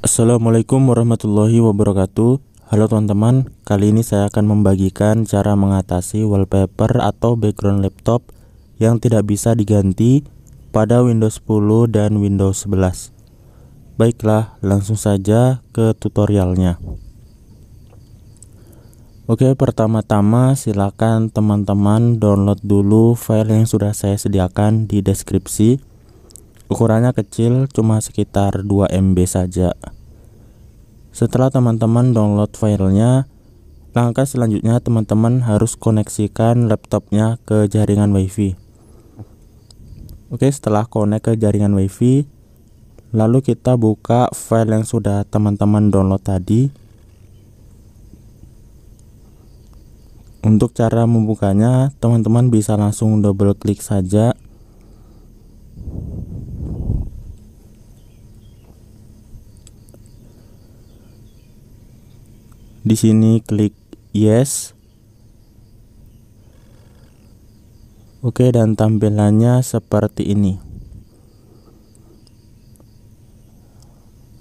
Assalamualaikum warahmatullahi wabarakatuh Halo teman-teman, kali ini saya akan membagikan cara mengatasi wallpaper atau background laptop yang tidak bisa diganti pada Windows 10 dan Windows 11 Baiklah, langsung saja ke tutorialnya Oke, pertama-tama silakan teman-teman download dulu file yang sudah saya sediakan di deskripsi Ukurannya kecil, cuma sekitar 2 MB saja. Setelah teman-teman download filenya, langkah selanjutnya teman-teman harus koneksikan laptopnya ke jaringan WiFi. Oke, setelah konek ke jaringan WiFi, lalu kita buka file yang sudah teman-teman download tadi. Untuk cara membukanya, teman-teman bisa langsung double klik saja Di sini klik yes. Oke, dan tampilannya seperti ini.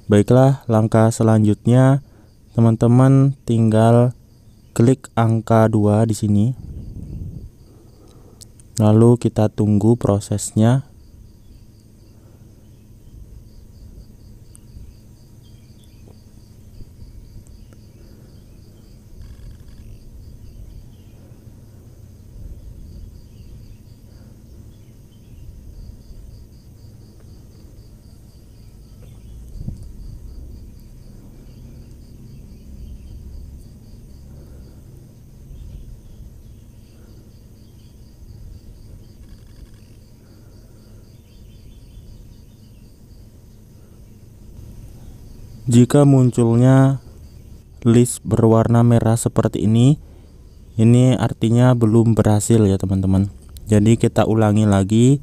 Baiklah, langkah selanjutnya teman-teman tinggal klik angka 2 di sini. Lalu kita tunggu prosesnya jika munculnya list berwarna merah seperti ini ini artinya belum berhasil ya teman-teman jadi kita ulangi lagi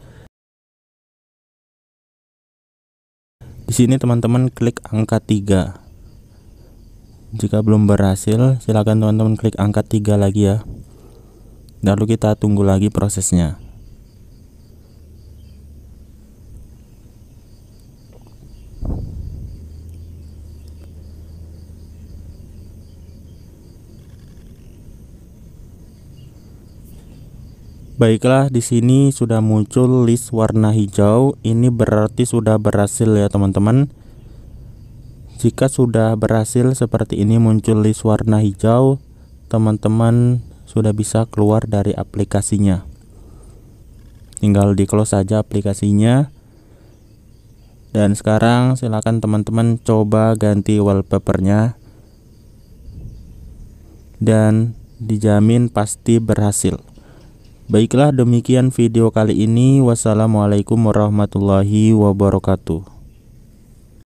di sini teman-teman klik angka 3 jika belum berhasil silakan teman-teman klik angka 3 lagi ya lalu kita tunggu lagi prosesnya Baiklah, di sini sudah muncul list warna hijau. Ini berarti sudah berhasil ya, teman-teman. Jika sudah berhasil seperti ini muncul list warna hijau, teman-teman sudah bisa keluar dari aplikasinya. Tinggal di close saja aplikasinya. Dan sekarang silakan teman-teman coba ganti wallpapernya. Dan dijamin pasti berhasil. Baiklah demikian video kali ini. Wassalamualaikum warahmatullahi wabarakatuh.